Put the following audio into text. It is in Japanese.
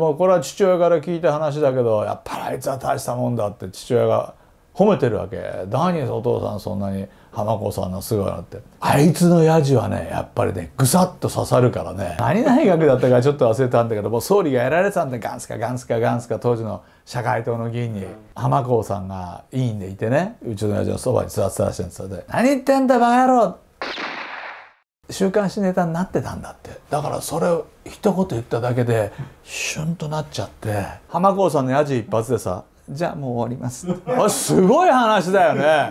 もうこれは父親から聞いた話だけどやっぱりあいつは大したもんだって父親が褒めてるわけ何お父さんそんなに浜子さんの姿ってあいつのやじはねやっぱりねぐさっと刺さるからね何大学だったかちょっと忘れたんだけどもう総理がやられてたんでガンスカガンスカガンスカ当時の社会党の議員に浜子さんが委員でいてねうちのやじのそばに座ってたらしいんですよで「何言ってんだバカ野郎週刊誌ネタになってたんだってだからそれを一言言っただけでシュンとなっちゃって浜郷さんのやじ一発でさ「じゃあもう終わります」あすごい話だよね